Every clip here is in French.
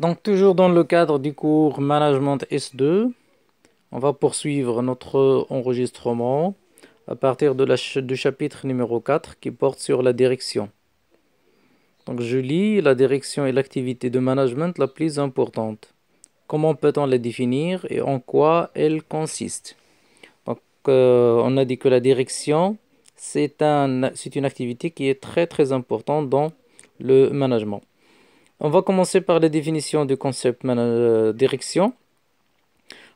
Donc toujours dans le cadre du cours Management S2, on va poursuivre notre enregistrement à partir de la du chapitre numéro 4 qui porte sur la direction. Donc je lis la direction et l'activité de management la plus importante. Comment peut-on la définir et en quoi elle consiste Donc euh, on a dit que la direction, c'est une activité qui est très très importante dans le management. On va commencer par la définition du concept euh, direction.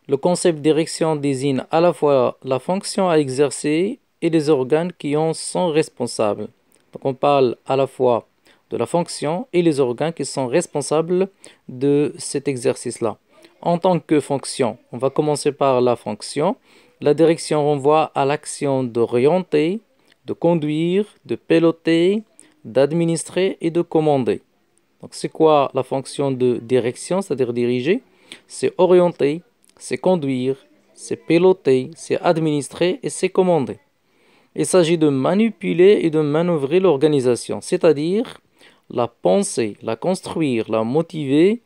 Le concept direction désigne à la fois la fonction à exercer et les organes qui en sont responsables. Donc on parle à la fois de la fonction et les organes qui sont responsables de cet exercice-là. En tant que fonction, on va commencer par la fonction. La direction renvoie à l'action d'orienter, de conduire, de piloter, d'administrer et de commander. Donc c'est quoi la fonction de direction, c'est-à-dire diriger C'est orienter, c'est conduire, c'est piloter, c'est administrer et c'est commander. Il s'agit de manipuler et de manœuvrer l'organisation, c'est-à-dire la penser, la construire, la motiver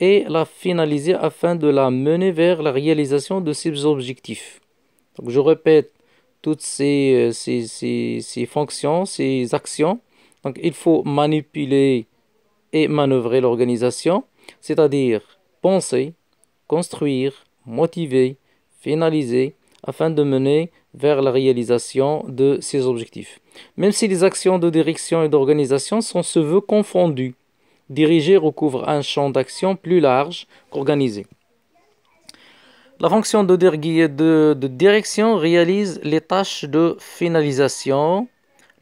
et la finaliser afin de la mener vers la réalisation de ses objectifs. Donc je répète toutes ces, euh, ces, ces, ces fonctions, ces actions. Donc il faut manipuler et manœuvrer l'organisation, c'est-à-dire penser, construire, motiver, finaliser, afin de mener vers la réalisation de ses objectifs. Même si les actions de direction et d'organisation sont ce vœu confondu, diriger recouvre un champ d'action plus large qu'organiser. La fonction de, de, direction réalise les tâches de finalisation,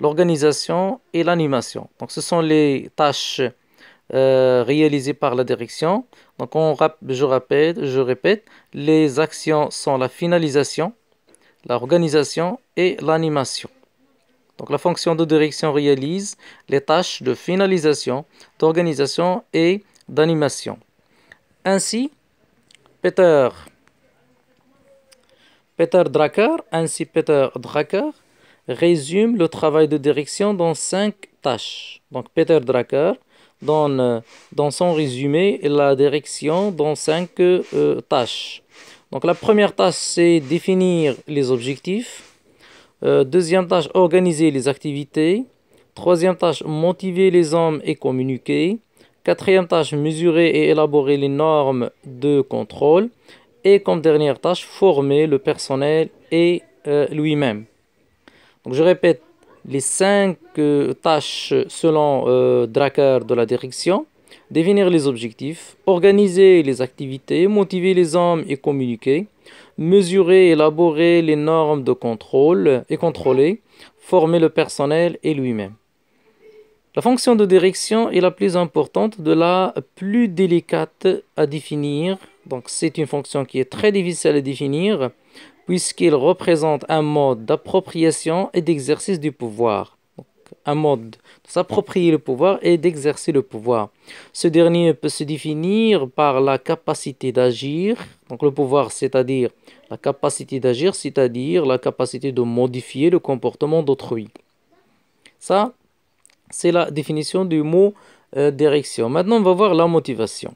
l'organisation et l'animation. Donc ce sont les tâches euh, réalisé par la direction. Donc on, je, rappelle, je répète, les actions sont la finalisation, l'organisation et l'animation. Donc la fonction de direction réalise les tâches de finalisation, d'organisation et d'animation. Ainsi, Peter, Peter Drucker, ainsi Peter Drucker résume le travail de direction dans cinq tâches. Donc Peter Drucker donne dans son résumé la direction dans cinq euh, tâches. Donc la première tâche, c'est définir les objectifs. Euh, deuxième tâche, organiser les activités. Troisième tâche, motiver les hommes et communiquer. Quatrième tâche, mesurer et élaborer les normes de contrôle. Et comme dernière tâche, former le personnel et euh, lui-même. Donc je répète les cinq euh, tâches selon euh, de la direction, définir les objectifs, organiser les activités, motiver les hommes et communiquer, mesurer, et élaborer les normes de contrôle et contrôler, former le personnel et lui-même. La fonction de direction est la plus importante de la plus délicate à définir. Donc c'est une fonction qui est très difficile à définir puisqu'il représente un mode d'appropriation et d'exercice du pouvoir. un mode de s'approprier le pouvoir et d'exercer le pouvoir. Ce dernier peut se définir par la capacité d'agir, donc le pouvoir, c'est-à-dire la capacité d'agir, c'est-à-dire la capacité de modifier le comportement d'autrui. Ça, c'est la définition du mot euh, direction. Maintenant, on va voir la motivation.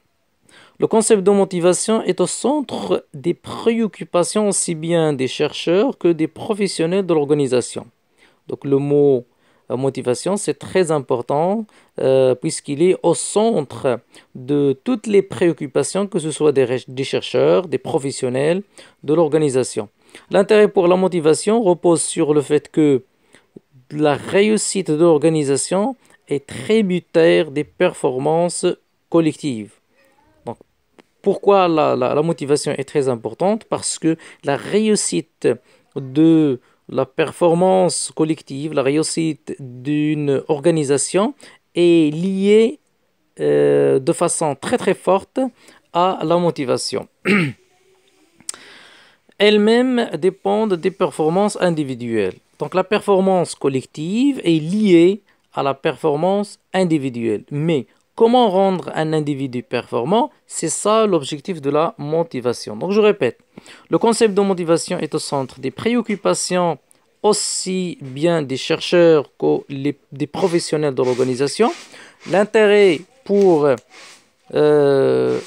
Le concept de motivation est au centre des préoccupations aussi bien des chercheurs que des professionnels de l'organisation. Donc le mot euh, motivation, c'est très important euh, puisqu'il est au centre de toutes les préoccupations, que ce soit des, des chercheurs, des professionnels, de l'organisation. L'intérêt pour la motivation repose sur le fait que la réussite de l'organisation est tributaire des performances collectives. Pourquoi la, motivation est très importante Parce que la réussite de la performance collective, la réussite d'une organisation est liée euh, de façon très très forte à la motivation. Elles-mêmes dépendent des performances individuelles. Donc la performance collective est liée à la performance individuelle. Mais Comment rendre un individu performant C'est ça l'objectif de la motivation. Donc je répète, le concept de motivation est au centre des préoccupations aussi bien des chercheurs que des professionnels de l'organisation. L'intérêt pour, euh,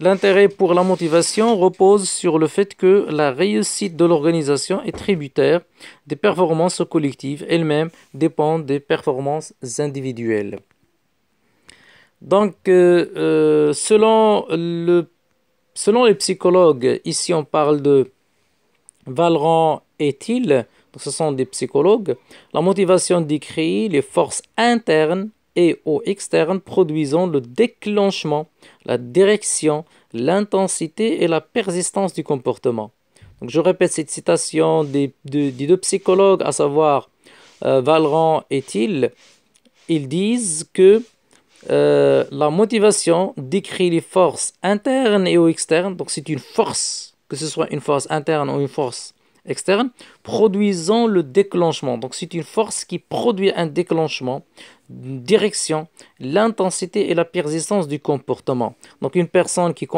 l'intérêt pour la motivation repose sur le fait que la réussite de l'organisation est tributaire des performances collectives elles-mêmes dépendent des performances individuelles. Donc, euh, euh, selon, le, selon les psychologues, ici on parle de Valran et Thiel, ce sont des psychologues, la motivation décrit les forces internes et aux externes produisant le déclenchement, la direction, l'intensité et la persistance du comportement. Donc, je répète cette citation des, deux psychologues, à savoir euh, Valran et Thiel. Ils disent que euh, la motivation décrit les forces internes et externes, donc c'est une force, que ce soit une force interne ou une force externe, produisant le déclenchement. Donc c'est une force qui produit un déclenchement, une direction, l'intensité et la persistance du comportement. Donc une personne qui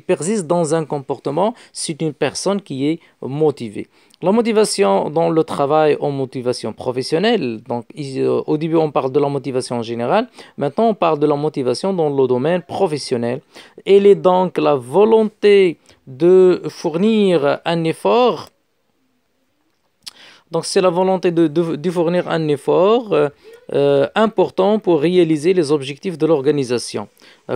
persiste dans un comportement, c'est une personne qui est motivée. La motivation dans le travail en motivation professionnelle. Donc, euh, au début, on parle de la motivation générale. Maintenant, on parle de la motivation dans le domaine professionnel. Elle est donc la volonté de fournir un effort. Donc, c'est la volonté de, fournir un effort euh, euh, important pour réaliser les objectifs de l'organisation,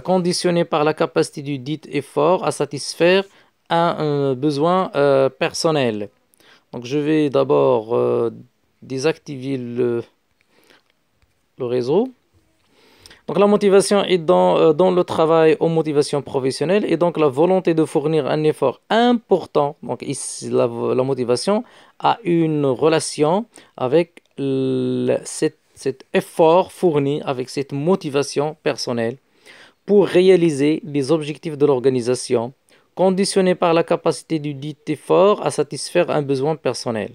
conditionné par la capacité du dit effort à satisfaire un, besoin personnel. Donc je vais d'abord euh, désactiver le, réseau. Donc la motivation est euh, dans, le travail aux motivations professionnelles et donc la volonté de fournir un effort important. Donc ici, la, motivation a une relation avec cet effort fourni, avec cette motivation personnelle pour réaliser les objectifs de l'organisation conditionné par la capacité du dit effort à satisfaire un besoin personnel.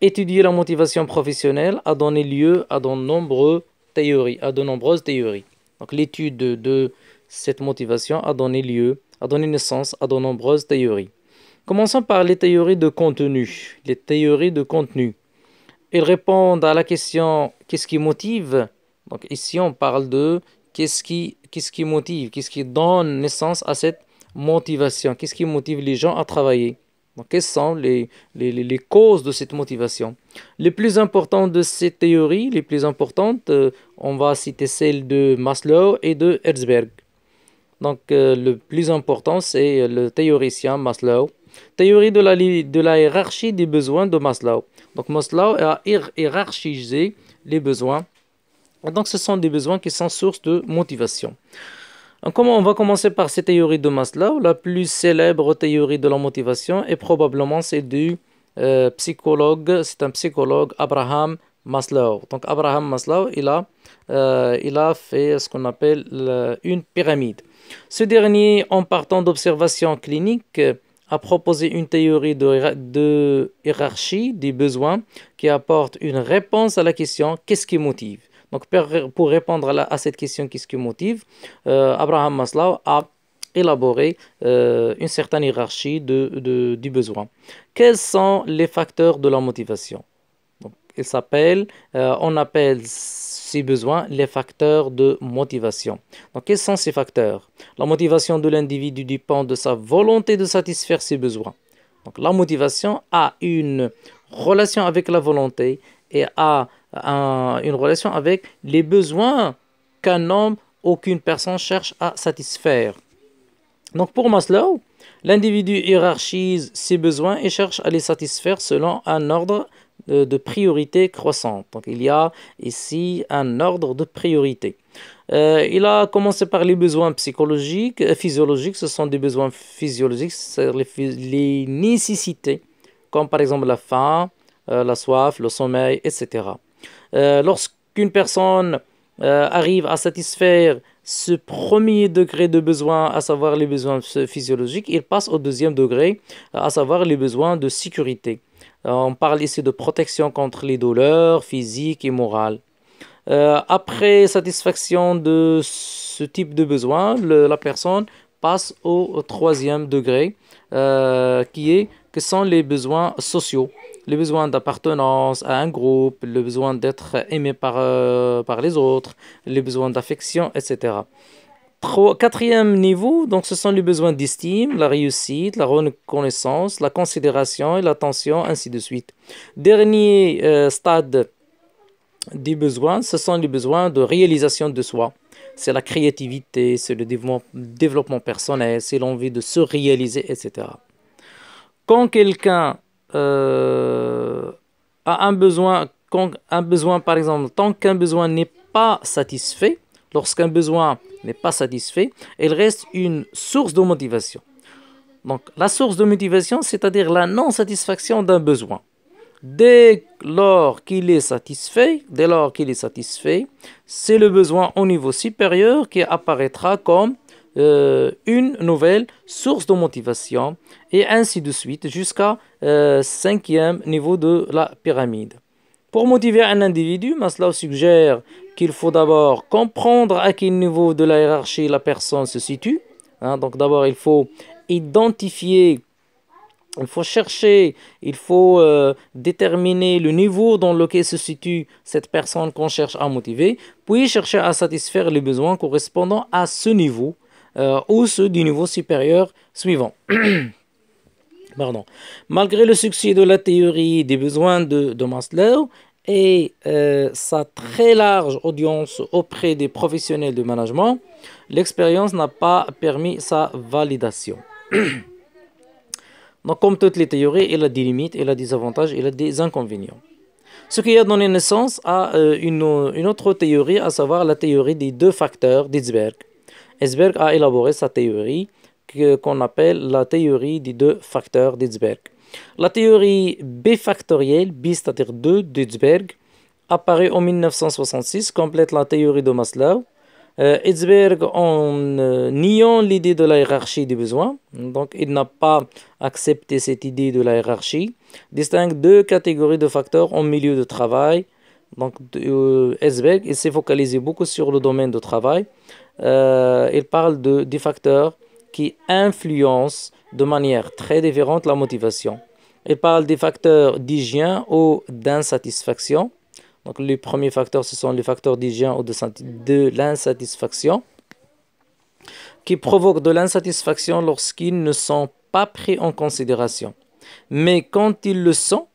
Étudier la motivation professionnelle a donné lieu à de, nombreuses théories. À de nombreuses théories. Donc l'étude de cette motivation a donné lieu, a donné naissance à de nombreuses théories. Commençons par les théories de contenu. Les théories de contenu. Elles répondent à la question qu'est-ce qui motive Donc ici on parle de qu'est-ce qui, qu'est-ce qui motive, qu'est-ce qui donne naissance à cette motivation Qu'est-ce qui motive les gens à travailler Quelles sont les, causes de cette motivation Les plus importantes de ces théories, les plus importantes, euh, on va citer celles de Maslow et de Herzberg. Donc euh, le plus important, c'est le théoricien Maslow. Théorie de la, de la hiérarchie des besoins de Maslow. Donc Maslow a hiérarchisé les besoins. donc ce sont des besoins qui sont source de motivation. On va commencer par cette théorie de Maslow. La plus célèbre théorie de la motivation est probablement c'est du euh, psychologue, c'est un psychologue Abraham Maslow. Donc Abraham Maslow, il a, euh, il a fait ce qu'on appelle une pyramide. Ce dernier, en partant d'observations cliniques, a proposé une théorie de, de hiérarchie des besoins qui apporte une réponse à la question qu'est-ce qui motive donc pour répondre à, cette question, qu'est-ce qui motive euh, Abraham Maslow a élaboré euh, une certaine hiérarchie de, du besoin. Quels sont les facteurs de la motivation Donc, il s'appelle, euh, On appelle ces besoins les facteurs de motivation. Donc, quels sont ces facteurs La motivation de l'individu dépend de sa volonté de satisfaire ses besoins. Donc, la motivation a une relation avec la volonté et a une relation avec les besoins qu'un homme ou qu'une personne cherche à satisfaire. Donc pour Maslow, l'individu hiérarchise ses besoins et cherche à les satisfaire selon un ordre euh, de, priorité croissante. Donc il y a ici un ordre de priorité. Euh, il a commencé par les besoins psychologiques, euh, physiologiques, ce sont des besoins physiologiques, c'est-à-dire les, nécessités, comme par exemple la faim, la soif, le sommeil, etc. Euh, lorsqu'une personne euh, arrive à satisfaire ce premier degré de besoin, à savoir les besoins physiologiques, il passe au deuxième degré, à savoir les besoins de sécurité. Euh, on parle ici de protection contre les douleurs physiques et morales. après satisfaction de ce type de besoin, la personne passe au, troisième degré, qui est que sont les besoins sociaux, les besoins d'appartenance à un groupe, le besoin d'être aimé par, euh, par les autres, les besoins d'affection, etc. Trois, quatrième niveau, donc ce sont les besoins d'estime, la réussite, la reconnaissance, la considération et l'attention, ainsi de suite. Dernier euh, stade des besoins, ce sont les besoins de réalisation de soi. C'est la créativité, c'est le développement personnel, c'est l'envie de se réaliser, etc quand quelqu'un euh, a un besoin, quand un besoin, par exemple, tant qu'un besoin n'est pas satisfait, lorsqu'un besoin n'est pas satisfait, il reste une source de motivation. Donc la source de motivation, c'est-à-dire la non-satisfaction d'un besoin. Dès lors qu'il est satisfait, dès lors qu'il est satisfait, c'est le besoin au niveau supérieur qui apparaîtra comme euh, une nouvelle source de motivation et ainsi de suite jusqu'à euh, cinquième niveau de la pyramide. Pour motiver un individu, Maslow suggère qu'il faut d'abord comprendre à quel niveau de la hiérarchie la personne se situe. Hein. donc d'abord, il faut identifier, il faut chercher, il faut euh, déterminer le niveau dans lequel se situe cette personne qu'on cherche à motiver, puis chercher à satisfaire les besoins correspondant à ce niveau ou euh, ceux du niveau supérieur suivant. Pardon. Malgré le succès de la théorie des besoins de, Maslow et euh, sa très large audience auprès des professionnels de management, l'expérience n'a pas permis sa validation. Donc, comme toutes les théories, il a des limites, il a des avantages, il a des inconvénients. Ce qui a donné naissance à euh, une, autre théorie, à savoir la théorie des deux facteurs Ditsberg. Herzberg a élaboré sa théorie qu'on appelle la théorie des deux facteurs d'Herzberg. La théorie b factorielle bis c'est-à-dire 2 d'Herzberg, apparaît en 1966, complète la théorie de Maslow. Euh, en euh, niant l'idée de la hiérarchie des besoins, donc il n'a pas accepté cette idée de la hiérarchie, distingue deux catégories de facteurs en milieu de travail. Donc, euh, il s'est focalisé beaucoup sur le domaine de travail. Euh, il parle de, des facteurs qui influencent de manière très différente la motivation. Il parle des facteurs d'hygiène ou d'insatisfaction. Donc les premiers facteurs, ce sont les facteurs d'hygiène ou de, de l'insatisfaction qui provoquent de l'insatisfaction lorsqu'ils ne sont pas pris en considération. Mais quand ils le sont,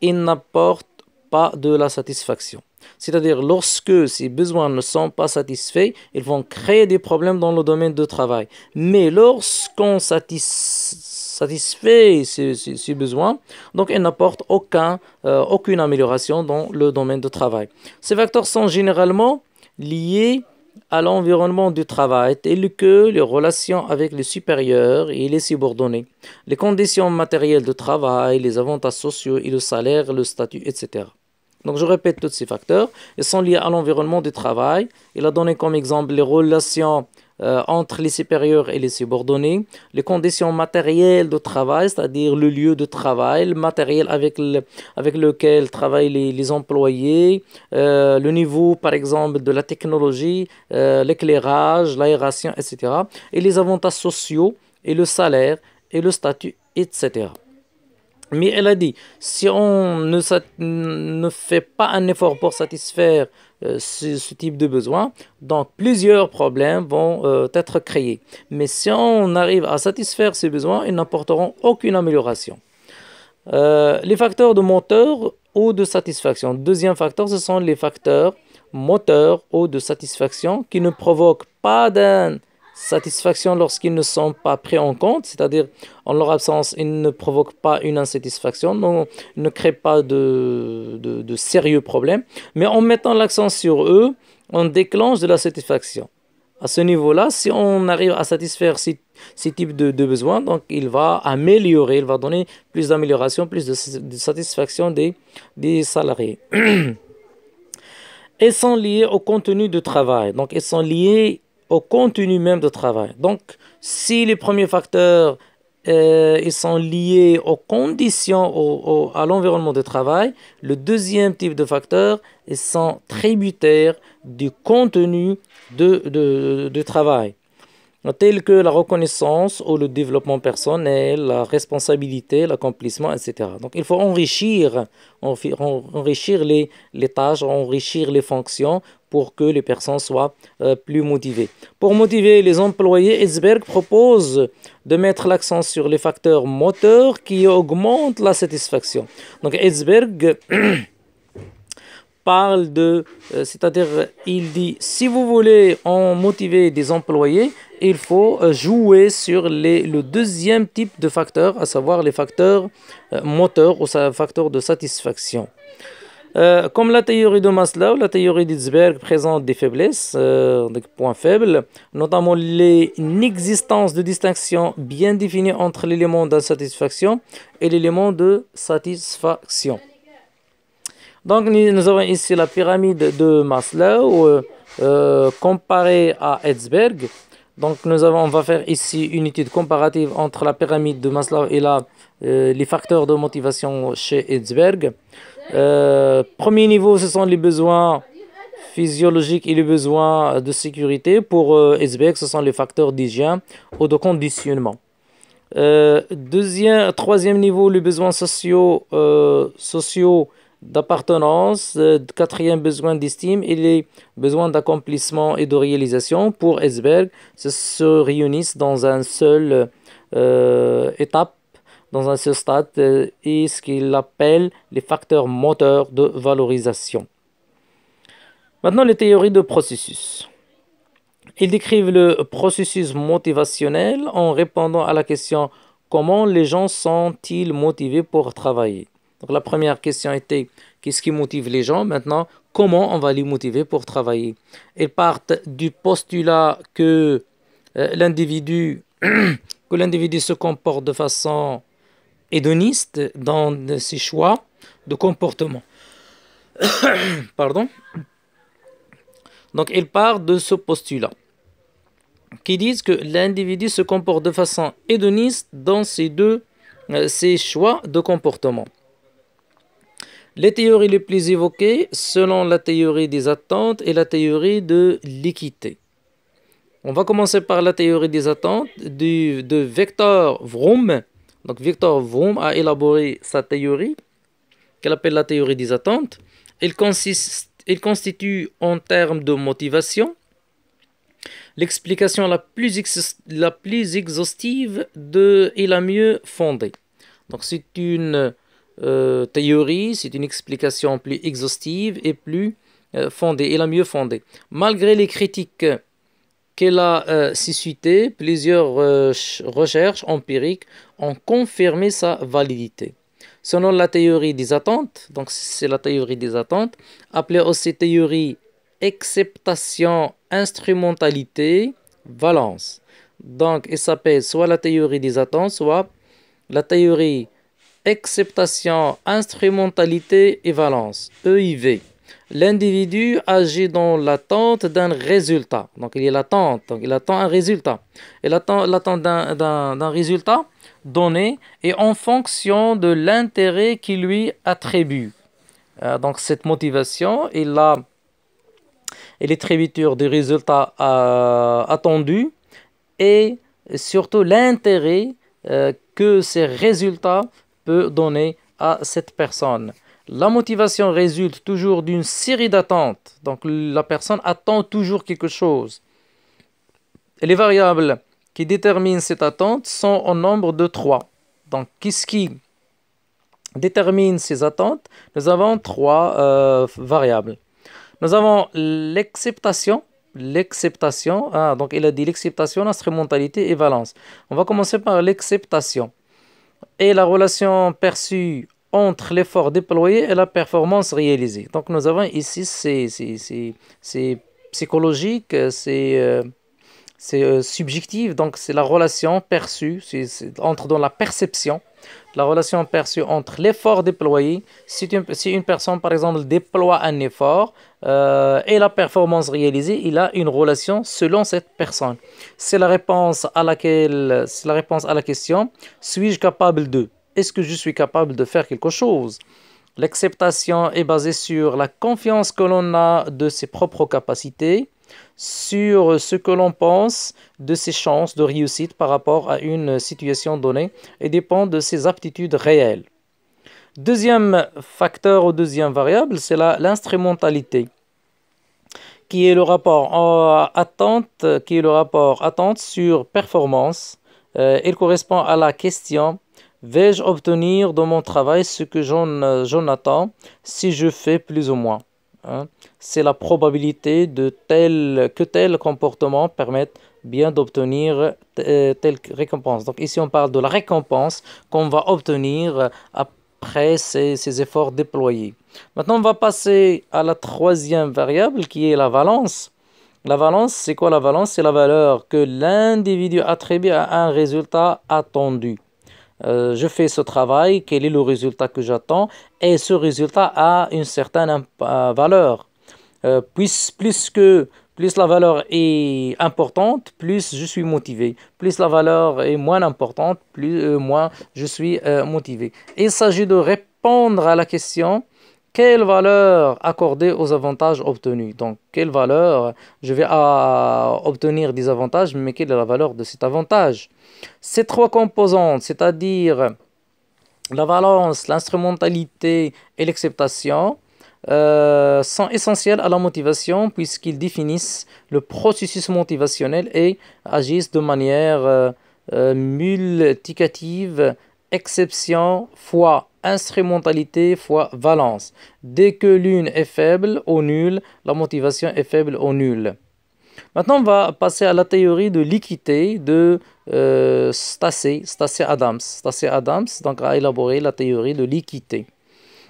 ils n'apportent pas de la satisfaction. C'est-à-dire, lorsque ces besoins ne sont pas satisfaits, ils vont créer des problèmes dans le domaine de travail. Mais lorsqu'on satisfait ces, besoins, donc ils n'apportent euh, aucune amélioration dans le domaine de travail. Ces facteurs sont généralement liés à l'environnement du travail tel que les relations avec les supérieurs et les subordonnés, les conditions matérielles de travail, les avantages sociaux et le salaire, le statut, etc. Donc je répète tous ces facteurs. Ils sont liés à l'environnement du travail. Il a donné comme exemple les relations euh, entre les supérieurs et les subordonnés, les conditions matérielles de travail, c'est-à-dire le lieu de travail, le matériel avec, lequel travaillent les, employés, euh, le niveau par exemple de la technologie, euh, l'éclairage, l'aération, etc. Et les avantages sociaux et le salaire et le statut, etc. Mais elle a dit, si on ne, fait pas un effort pour satisfaire euh, ce, type de besoin, donc plusieurs problèmes vont euh, être créés. Mais si on arrive à satisfaire ces besoins, ils n'apporteront aucune amélioration. Euh, les facteurs de moteur ou de satisfaction. Deuxième facteur, ce sont les facteurs moteur ou de satisfaction qui ne provoquent pas d'un satisfaction lorsqu'ils ne sont pas pris en compte, c'est-à-dire en leur absence, ils ne provoquent pas une insatisfaction, donc ne créent pas de, de, de sérieux problèmes, mais en mettant l'accent sur eux, on déclenche de la satisfaction. À ce niveau-là, si on arrive à satisfaire ces, ces types de, de, besoins, donc il va améliorer, il va donner plus d'amélioration, plus de, satisfaction des, des salariés. Elles sont liées au contenu de travail, donc elles sont liées au contenu même de travail. Donc, si les premiers facteurs euh, ils sont liés aux conditions, au, à l'environnement de travail, le deuxième type de facteurs, ils sont tributaires du contenu de travail tels que la reconnaissance ou le développement personnel, la responsabilité, l'accomplissement, etc. Donc il faut enrichir, enrichir les, tâches, enrichir les fonctions pour que les personnes soient euh, plus motivées. Pour motiver les employés, Hezberg propose de mettre l'accent sur les facteurs moteurs qui augmentent la satisfaction. Donc Eisberg... parle de, euh, c'est-à-dire, il dit, si vous voulez en motiver des employés, il faut euh, jouer sur les, le deuxième type de facteurs, à savoir les facteurs euh, moteurs ou facteurs de satisfaction. Euh, comme la théorie de Maslow, la théorie d'Itzberg présente des faiblesses, des points faibles, notamment l'inexistence de distinction bien définie entre l'élément d'insatisfaction et l'élément de satisfaction. Donc nous avons ici la pyramide de Maslow comparée à Itzberg. Donc nous avons, on va faire ici une étude comparative entre la pyramide de Maslow et la, euh, les facteurs de motivation chez Hezberg. Euh, premier niveau, ce sont les besoins physiologiques et les besoins de sécurité. Pour euh, ce sont les facteurs d'hygiène ou de conditionnement. Euh, deuxième, troisième niveau, les besoins sociaux, sociaux d'appartenance, euh, quatrième besoin d'estime et les besoins d'accomplissement et de réalisation pour ce se réunissent dans un seul euh, étape, dans un seul stade euh, et ce qu'il appelle les facteurs moteurs de valorisation. Maintenant, les théories de processus. Ils décrivent le processus motivationnel en répondant à la question comment les gens sont-ils motivés pour travailler donc la première question était qu'est-ce qui motive les gens Maintenant, comment on va les motiver pour travailler Ils partent du postulat que euh, l'individu que l'individu se comporte de façon hédoniste dans ses choix de comportement. Pardon. Donc il part de ce postulat qui disent que l'individu se comporte de façon hédoniste dans deux euh, ses choix de comportement. Les théories les plus évoquées, selon la théorie des attentes et la théorie de l'équité. On va commencer par la théorie des attentes du, de Victor Vroom. Donc Victor Vroom a élaboré sa théorie, qu'elle appelle la théorie des attentes. Elle, consiste, elle constitue en termes de motivation l'explication la plus, la plus exhaustive de, et la mieux fondée. Donc c'est une euh, théorie, c'est une explication plus exhaustive et plus euh, fondée, et la mieux fondée. Malgré les critiques qu'elle a euh, suscitées, plusieurs recherches empiriques ont confirmé sa validité. Selon la théorie des attentes, donc c'est la théorie des attentes, appelée aussi théorie acceptation instrumentalité valence. Donc, elle s'appelle soit la théorie des attentes, soit la théorie acceptation, instrumentalité et valence, EIV. L'individu agit dans l'attente d'un résultat. Donc il est l'attente, il attend un résultat. Il attend l'attente d'un résultat donné et en fonction de l'intérêt qu'il lui attribue. Euh, donc cette motivation, il a et les tributaires des résultats euh, attendus et surtout l'intérêt euh, que ces résultats peut donner à cette personne. La motivation résulte toujours d'une série d'attentes. Donc la personne attend toujours quelque chose. Et les variables qui déterminent cette attente sont au nombre de trois. Donc qu'est-ce qui détermine ces attentes Nous avons trois euh, variables. Nous avons l'acceptation, l'acceptation, ah, donc il a dit l'acceptation, l'instrumentalité et valence. On va commencer par l'acceptation et la relation perçue entre l'effort déployé et la performance réalisée. Donc nous avons ici, c'est psychologique, c'est euh, euh, subjectif, donc c'est la relation perçue, c'est entre dans la perception la relation perçue entre l'effort déployé, si une, personne par exemple déploie un effort euh, et la performance réalisée, il a une relation selon cette personne. C'est la réponse c'est la réponse à la question suis-je capable de Est-ce que je suis capable de faire quelque chose L'acceptation est basée sur la confiance que l'on a de ses propres capacités sur ce que l'on pense de ses chances de réussite par rapport à une situation donnée et dépend de ses aptitudes réelles. Deuxième facteur ou deuxième variable, c'est l'instrumentalité qui est le rapport attente qui est le rapport attente sur performance Elle euh, il correspond à la question vais-je obtenir de mon travail ce que euh, j'en attends si je fais plus ou moins Hein. c'est la probabilité de tel, que tel comportement permette bien d'obtenir euh, telle récompense. Donc ici, on parle de la récompense qu'on va obtenir après ces, ces, efforts déployés. Maintenant, on va passer à la troisième variable qui est la valence. La valence, c'est quoi la valence C'est la valeur que l'individu attribue à un résultat attendu. Euh, je fais ce travail, quel est le résultat que j'attends, et ce résultat a une certaine euh, valeur. Euh, plus, la valeur est importante, plus je suis motivé. Plus la valeur est moins importante, plus moins je suis motivé. Il s'agit de répondre à la question quelle valeur accordée aux avantages obtenus Donc, quelle valeur je vais ah, obtenir des avantages, mais quelle est la valeur de cet avantage Ces trois composantes, c'est-à-dire la valence, l'instrumentalité et l'acceptation, euh, sont essentielles à la motivation puisqu'ils définissent le processus motivationnel et agissent de manière euh, euh, multiplicative, exception fois instrumentalité fois valence. Dès que l'une est faible ou nulle, la motivation est faible ou nulle. Maintenant, on va passer à la théorie de l'équité de euh, Stassé Stacey, Adams. Stacey Adams donc, a élaboré la théorie de l'équité.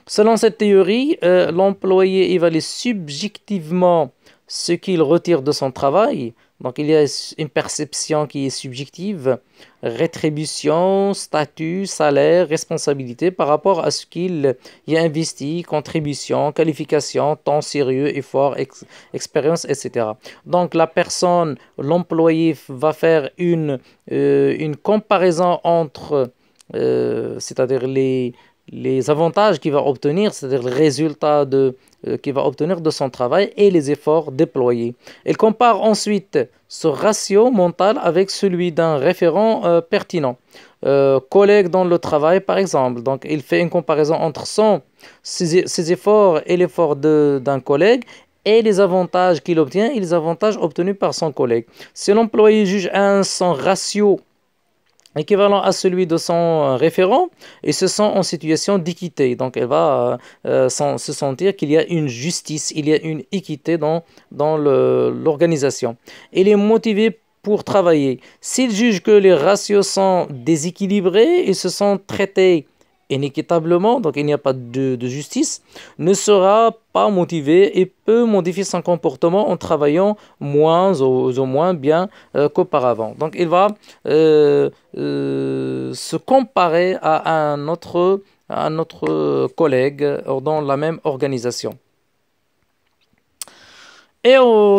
Selon cette théorie, euh, l'employé évalue subjectivement ce qu'il retire de son travail. Donc il y a une perception qui est subjective, rétribution, statut, salaire, responsabilité par rapport à ce qu'il y a investi, contribution, qualification, temps sérieux, effort, expérience, etc. Donc la personne, l'employé va faire une, euh, une comparaison entre, euh, c'est-à-dire les, avantages qu'il va obtenir, c'est-à-dire le résultat de euh, qu'il va obtenir de son travail et les efforts déployés. Il compare ensuite ce ratio mental avec celui d'un référent euh, pertinent, euh, collègue dans le travail par exemple. Donc il fait une comparaison entre son, ses, efforts et l'effort d'un collègue et les avantages qu'il obtient et les avantages obtenus par son collègue. Si l'employé juge un son ratio équivalent à celui de son euh, référent et se sent en situation d'équité. Donc elle va euh, euh, se sentir qu'il y a une justice, il y a une équité dans, dans l'organisation. Elle est motivée pour travailler. S'il juge que les ratios sont déséquilibrés, ils se sont traités inéquitablement, donc il n'y a pas de, justice, ne sera pas motivé et peut modifier son comportement en travaillant moins ou, moins bien euh, qu'auparavant. Donc il va euh, euh, se comparer à un autre, à un autre collègue dans la même organisation. Et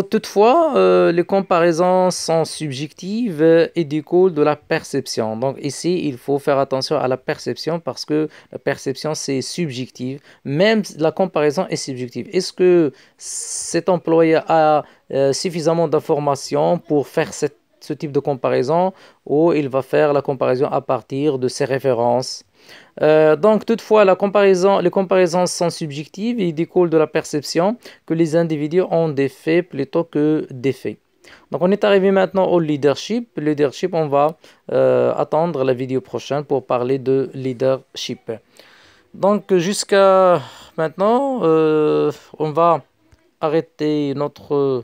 toutefois, euh, les comparaisons sont subjectives et découlent de la perception. Donc ici, il faut faire attention à la perception parce que la perception, c'est subjective. Même la comparaison est subjective. Est-ce que cet employé a euh, suffisamment d'informations pour faire ce type de comparaison ou il va faire la comparaison à partir de ses références euh, donc, toutefois, la comparaison, les comparaisons sont subjectives et découlent de la perception que les individus ont des faits plutôt que des faits. Donc, on est arrivé maintenant au leadership. Leadership, on va euh, attendre la vidéo prochaine pour parler de leadership. Donc, jusqu'à maintenant, euh, on va arrêter notre...